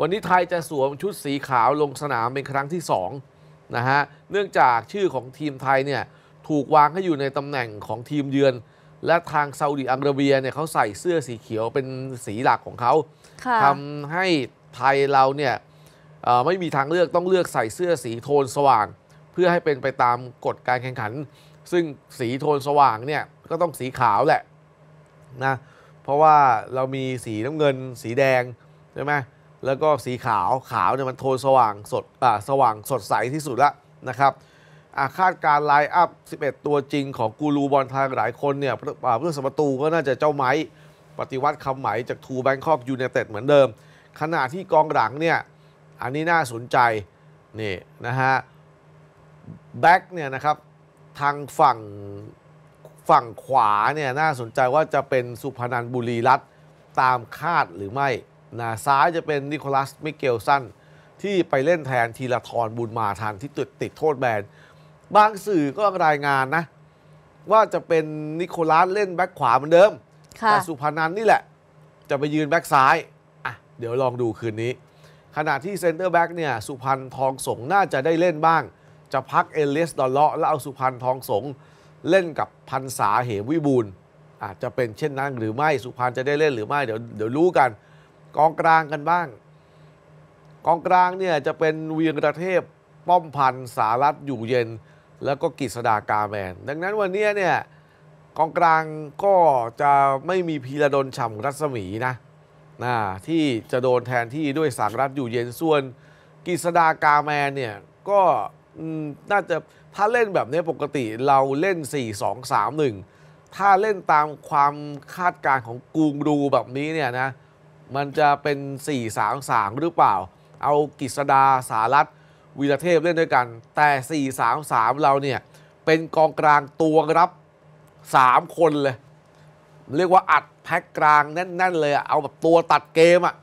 วันนี้ไทยจะสวมชุดสีขาวลงสนามเป็นครั้งที่2นะฮะ เนื่องจากชื่อของทีมไทยเนี่ยถูกวางให้อยู่ในตำแหน่งของทีมเยือน และทางซาอุดิอาระเบียเนี่ยเขาใส่เสื้อสีเขียวเป็นสีหลักของเขาทำให้ไทยเราเนี่ยไม่มีทางเลือกต้องเลือกใส่เสื้อสีโทนสว่าง เพื่อให้เป็นไปตามกฎการแข่งขัน ซึ่งสีโทนสว่างเนี่ยก็ต้องสีขาวแหละนะ เพราะว่าเรามีสีน้ำเงินสีแดงใช่ไหมแล้วก็สีขาวขาวเนี่ยมันโทนสว่างสดสว่างสดใสที่สุดละนะครับคาดการไลน์อัพ 11 ตัวจริงของกูรูบอลไทยหลายคนเนี่ยเพื่อสมตูก็น่าจะเจ้าไม้ปฏิวัติคำไหมจากทูแบงคอกยูเนเต็ดเหมือนเดิม ขณะที่กองหลังเนี่ยอันนี้น่าสนใจนี่นะฮะแบ็กเนี่ยนะครับ ทางฝั่งฝั่งขวาเนี่ยน่าสนใจว่าจะเป็นสุพนันบุรีรัตตามคาดหรือไม่นะซ้ายจะเป็นนิโคลัสมิเกลสันที่ไปเล่นแทนทีละทรบุญมาทัน ที่ติดติดโทษแบน บางสื่อก็รายงานนะ ว่าจะเป็นนิโคลัสเล่นแบ็คขวาเหมือนเดิมแต่สุพานันนี่แหละ จะไปยืนแบ็คซ้ายอ่ะเดี๋ยวลองดูคืนนี้ ขณะที่เซนเตอร์แบ็กเนี่ยสุพันทองสงน่าจะได้เล่นบ้าง จะพักเอเลสดอลเลาะแล้วเอาสุพันทองสง เล่นกับพันษาเหมวิบูลอาจจะเป็นเช่นนั้นหรือไม่สุพรนจะได้เล่นหรือไม่เดี๋ยวเดี๋ยวรู้กันกองกลางกันบ้าง กองกลางเนี่ยจะเป็นเวียงระเทพป้อมพันสารัตอยู่เย็น แล้วก็กิษดากาแมน ดังนั้นวันนี้เนี่ยกองกลางก็จะไม่มีพีระดนฉ่ำรัศมีนะนะที่จะโดนแทนที่ด้วยสารัตอยู่เย็นส่วนกิษดากาแมนเนี่ยก็น่าจะถ้าเล่นแบบนี้ปกติเราเล่น 4 2 3 1 ถ้าเล่นตามความคาดการณ์ของกูงรูแบบนี้เนี่ยนะมันจะเป็น 4 3 3หรือเปล่า เอากิษดาสารัตวีรเทพเล่นด้วยกัน แต่ 4 3 3 เราเนี่ย เป็นกองกลางตัวรับ 3 คนเลย เรียกว่าอัดแพ็กกลางแน่น ๆ เลย เอาแบบตัวตัดเกมอะ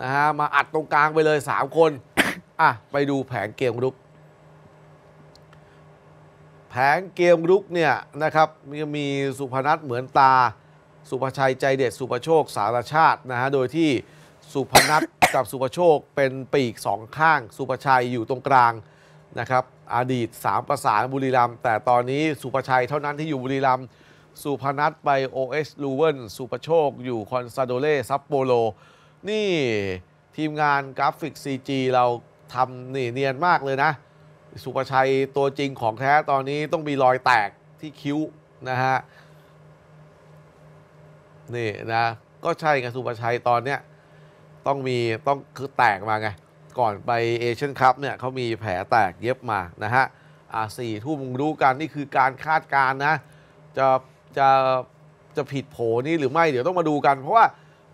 นะฮะ มาอัดตรงกลางไปเลย 3 คน อ่ะไปดูแผงเกมรุก แผงเกมรุกเนี่ยนะครับมีมีสุพนัทเหมือนตาสุภชัยใจเด็ดสุภโชคสารชาตินะฮะ โดยที่สุพนัทกับสุภโชคเป็นปีกสองข้างสุภชัยอยู่ตรงกลางนะครับ อดีต 3 ประสานบุรีรัมแต่ตอนนี้สุภชัยเท่านั้นที่อยู่บุรีรัมสุพนัทไปโอเอสลูเวนสุภโชคอยู่คอนซาโดเล่ซัปโปโลนี่ทีมงานกราฟิก CG เราทำนี่เนียนมากเลยนะ สุภชัยตัวจริงของแท้ ตอนนี้ต้องมีรอยแตกที่คิ้วนะฮะนี่นะก็ใช่ไงสุประชัยตอนเนี้ยต้องมีต้องคือแตกมาไง ก่อนไปเอเชียนคัพเนี่ยเขามีแผลแตกเย็บมานะฮะอ่าสี่ทุ่มรู้กัน นี่คือการคาดการณ์นะจะจะจะผิดโผนี่หรือไม่เดี๋ยวต้องมาดูกัน เพราะว่า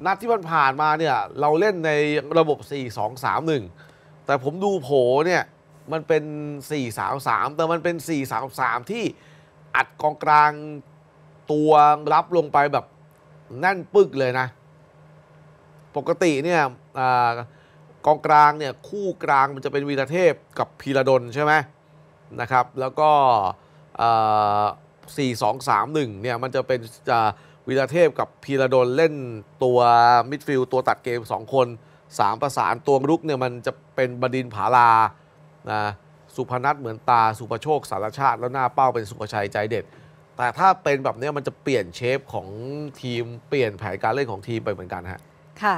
นัดที่มันผ่านมาเนี่ยเราเล่นในระบบ 4 2 3 1 แต่ผมดูโผเนี่ยมันเป็น4 3 3แต่มันเป็น 4 3 3 ที่อัดกองกลางตัวรับลงไปแบบแน่นปึกเลยนะปกติเนี่ยกองกลางเนี่ยคู่กลางมันจะเป็นวีรเทพกับพีระดลใช่ไหมนะครับแล้วก็สี่สองสามหนึ่งเนี่ยมันจะเป็นวีรเทพกับพีระดลเล่นตัวมิดฟิลด์ตัวตัดเกม2คน 3 ประสานตัวรุกเนี่ยมันจะเป็นบดินผาลานะสุพนัทเหมือนตาสุปโชค สารชาติแล้วหน้าเป้าเป็นสุปชัยใจเด็ดแต่ถ้าเป็นแบบนี้มันจะเปลี่ยนเชฟของทีมเปลี่ยนแผนการเล่นของทีมไปเหมือนกันฮะ ค่ะ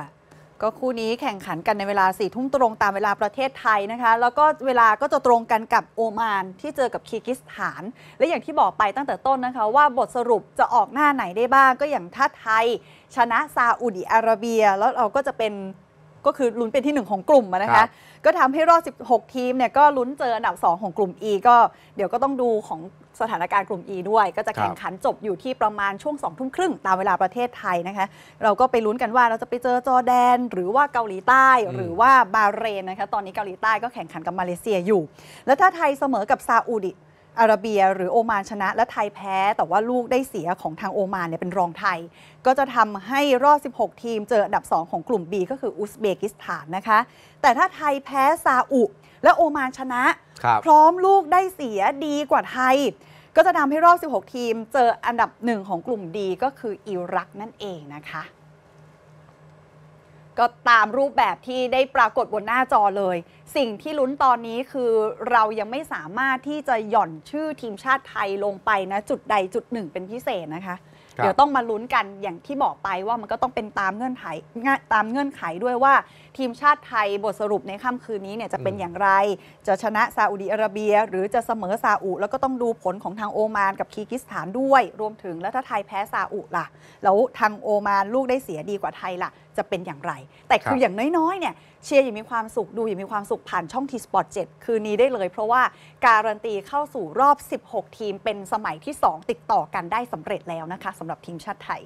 ก็คู่นี้แข่งขันกันในเวลาสี่ทุ่มตรงตามเวลาประเทศไทยนะคะ แล้วก็เวลาก็จะตรงกันกับโอมานที่เจอกับคีกิสถาน และอย่างที่บอกไปตั้งแต่ต้นนะคะว่าบทสรุปจะออกหน้าไหนได้บ้างก็อย่างถ้าไทยชนะซาอุดิอาระเบียแล้วเราก็จะเป็นก็คือลุ้นเป็นที่1ของกลุ่มนะคะก็ทำให้รอบ 16 ทีมเนี่ยก็ลุ้นเจออันดับ2ของกลุ่ม E ก็เดี๋ยวก็ต้องดูของสถานการณ์กลุ่ม E ด้วย ก็จะแข่งขันจบอยู่ที่ประมาณช่วง 2 ทุ่มครึ่งตามเวลาประเทศไทยนะคะเราก็ไปลุ้นกันว่าเราจะไปเจอจอแดน หรือว่าเกาหลีใต้ หรือว่าบาเรนนะคะตอนนี้เกาหลีใต้ก็แข่งขันกับมาเลเซียอยู่ แล้วถ้าไทยเสมอกับซาอุดิอาระเบียหรือโอมานชนะ และไทยแพ้ แต่ว่าลูกได้เสียของทางโอมานเนี่ยเป็นรองไทย ก็จะทำให้รอบ 16 ทีมเจออันดับ 2 ของกลุ่ม B ก็คืออุซเบกิสถานนะคะ แต่ถ้าไทยแพ้ซาอุ และโอมานชนะ พร้อมลูกได้เสียดีกว่าไทย ก็จะทำให้รอบ 16 ทีมเจออันดับหนึ่งของกลุ่มดีก็คืออิรักนั่นเองนะคะก็ตามรูปแบบที่ได้ปรากฏบนหน้าจอเลย สิ่งที่ลุ้นตอนนี้คือเรายังไม่สามารถที่จะหย่อนชื่อทีมชาติไทยลงไปนะ จุดใดจุดหนึ่ง เป็นพิเศษนะคะ เดี๋ยวต้องมาลุ้นกันอย่างที่บอกไปว่ามันก็ต้องเป็นตามเงื่อนไขตามเงื่อนไขด้วยว่าทีมชาติไทยบทสรุปในค่ำคืนนี้เนี่ย จะเป็นอย่างไร จะชนะซาอุดีอาระเบีย หรือจะเสมอซาอุแล้วก็ต้องดูผลของทางโอมานกับคีกิสถานด้วยรวมถึงแล้วถ้าไทยแพ้ซาอุล่ะแล้วทางโอมานลูกได้เสียดีกว่าไทยล่ะจะเป็นอย่างไร แต่คืออย่างน้อย ๆ เนี่ย เชียร์อย่างมีความสุข ดูอย่างมีความสุข ผ่านช่องทีสปอร์ตเคืนนี้ได้เลย เพราะว่าการันตีเข้าสู่รอบ 16 ทีมเป็นสมัยที่ 2 ติดต่อกันได้สำเร็จแล้วนะคะสำหรับทีมชาติไทย